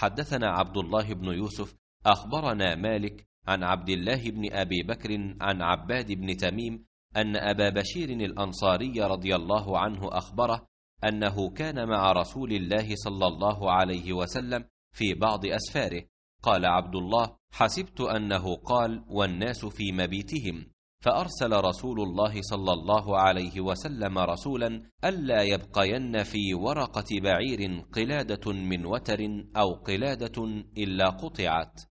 حدثنا عبد الله بن يوسف اخبرنا مالك عن عبد الله بن ابي بكر عن عباد بن تميم ان ابا بشير الانصاري رضي الله عنه اخبره انه كان مع رسول الله صلى الله عليه وسلم في بعض اسفاره قال عبد الله حسبت انه قال والناس في مبيتهم فارسل رسول الله صلى الله عليه وسلم رسولا الا يبقين في ورقه بعير قلاده من وتر او قلاده الا قطعت